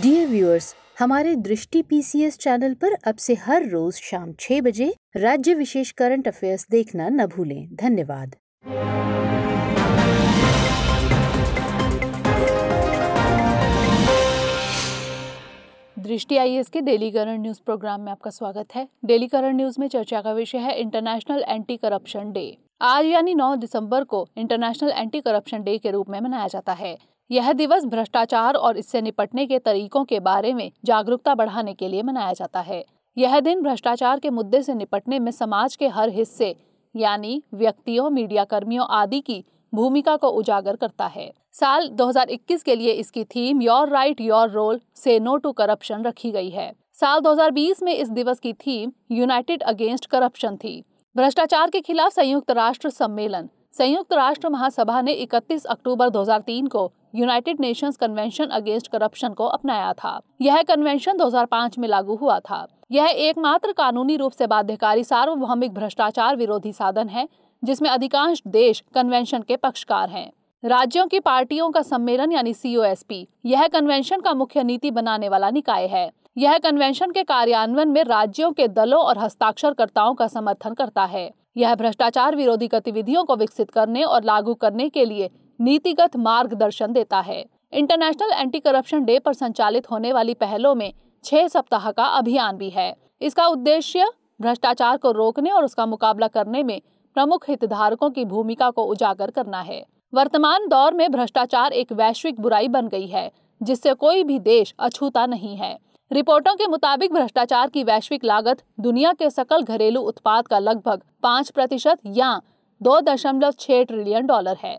dear viewers हमारे दृष्टि PCS channel पर अब से हर रोज शाम छह बजे राज्य विशेष करंट अफेयर्स देखना न भूलें धन्यवाद दृष्टि आई के डेली करंट न्यूज प्रोग्राम में आपका स्वागत है डेली करंट न्यूज में चर्चा का विषय है इंटरनेशनल एंटी करप्शन डे आज यानी 9 दिसंबर को इंटरनेशनल एंटी करप्शन डे के रूप में मनाया जाता है यह दिवस भ्रष्टाचार और इससे निपटने के तरीकों के बारे में जागरूकता बढ़ाने के लिए मनाया जाता है यह दिन भ्रष्टाचार के मुद्दे से निपटने में समाज के हर हिस्से यानी व्यक्तियों मीडिया कर्मियों आदि की भूमिका को उजागर करता है साल 2021 के लिए इसकी theme your right your role say no to corruption रखी गई है साल 2020 में इस दिवस की थीम यूनाइटेड अगेंस्ट करप्शन थी भ्रष्टाचार के खिलाफ संयुक्त राष्ट्र सम्मेलन संयुक्त राष्ट्र महासभा ने 31 अक्टूबर 2003 को United Nations Convention Against Corruption को अपनाया था यह कन्वेंशन 2005 में लागू हुआ था यह एकमात्र कानूनी रूप से बाध्यकारी सार्वभौमिक भ्रष्टाचार विरोधी साधन है जिसमें अधिकांश देश कन्वेंशन के पक्षकार हैं राज्यों की पार्टियों का सम्मेलन यानी सी यह कन्वेंशन का मुख्य नीति बनाने वाला निकाय है यह कन्वेंशन के कार्यान्वयन में राज्यों के दलों और हस्ताक्षरकर्ताओं का समर्थन करता है यह भ्रष्टाचार विरोधी गतिविधियों को विकसित करने और लागू करने के लिए नीतिगत मार्गदर्शन देता है इंटरनेशनल एंटी करप्शन डे पर संचालित होने वाली पहलों में छह सप्ताह का अभियान भी है इसका उद्देश्य भ्रष्टाचार को रोकने और उसका मुकाबला करने में प्रमुख हितधारकों की भूमिका को उजागर करना है वर्तमान दौर में भ्रष्टाचार एक वैश्विक बुराई बन गई है जिससे कोई भी देश अछूता नहीं है रिपोर्टों के मुताबिक भ्रष्टाचार की वैश्विक लागत दुनिया के सकल घरेलू उत्पाद का लगभग पाँच प्रतिशत या दो दशमलव छह ट्रिलियन डॉलर है